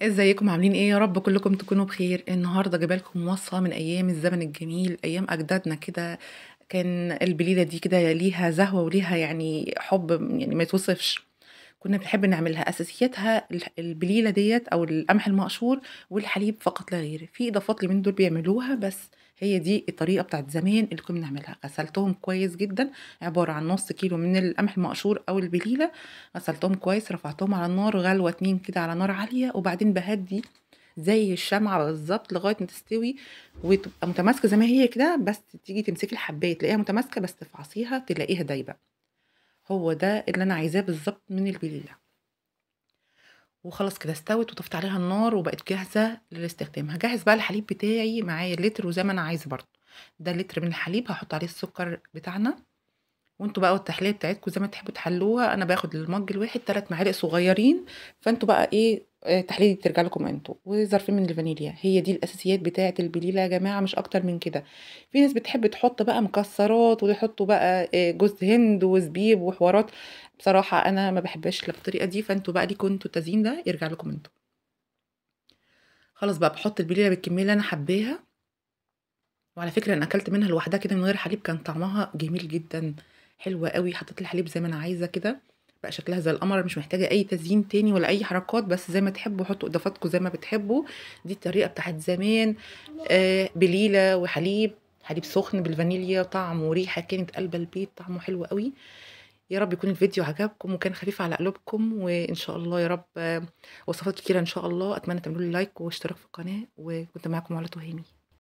ازيكم عاملين ايه يا رب كلكم تكونوا بخير النهارده جايبالكم وصفه من ايام الزمن الجميل ايام اجدادنا كده كان البليله دي كده ليها زهوه وليها يعني حب يعني ما يتوصفش كنا بنحب نعملها اساسياتها البليله ديت او القمح المقشور والحليب فقط لا غير في اضافات اللي من دول بيعملوها بس هي دي الطريقه بتاعت زمان اللي كنا بنعملها غسلتهم كويس جدا عباره عن نص كيلو من القمح المقشور او البليله غسلتهم كويس رفعتهم على النار غلوه اتنين كده على نار عاليه وبعدين بهدي زي الشمعة بالظبط لغاية ما تستوي وتبقى متماسكة زي ما هي كده بس تيجي تمسكي الحباية تلاقيها متماسكة بس تفعصيها تلاقيها دايبة هو ده اللي انا عايزاه بالظبط من البليله وخلاص كده استوت وطفت عليها النار وبقت جاهزه للاستخدام هجهز بقى الحليب بتاعي معايا اللتر وزي ما انا عايزه برضو ده لتر من الحليب هحط عليه السكر بتاعنا وانتوا بقى التحليه بتاعتكم زي ما تحبوا تحلوها انا باخد المج الواحد ثلاث معالق صغيرين فانتوا بقى ايه آه، تحليلي ترجع لكم انتوا وظرفين من الفانيليا هي دي الاساسيات بتاعه البليله يا جماعه مش اكتر من كده في ناس بتحب تحط بقى مكسرات ويحطوا بقى آه، جوز هند وزبيب وحوارات بصراحه انا ما بحبهاش بالطريقه دي فانتوا بقى ليكم انتوا التزيين ده يرجع لكم انتوا خلاص بقى بحط البليله بالكميه اللي انا حباها وعلى فكره انا اكلت منها لوحدها كده من غير حليب كان طعمها جميل جدا حلوه قوي حطيت الحليب زي ما انا عايزه كده بقى شكلها زي القمر مش محتاجه اي تزيين تاني ولا اي حركات بس زي ما تحبوا حطوا اضافاتكم زي ما بتحبوا دي الطريقه بتاعت زمان آه بليله وحليب حليب سخن بالفانيليا طعم وريحه كانت قلب البيت طعمه حلو قوي يا رب يكون الفيديو عجبكم وكان خفيف على قلوبكم وان شاء الله يا رب آه، وصفات كتيره ان شاء الله اتمنى تعملوا لي لايك واشتراك في القناه وكنت معاكم على تهامي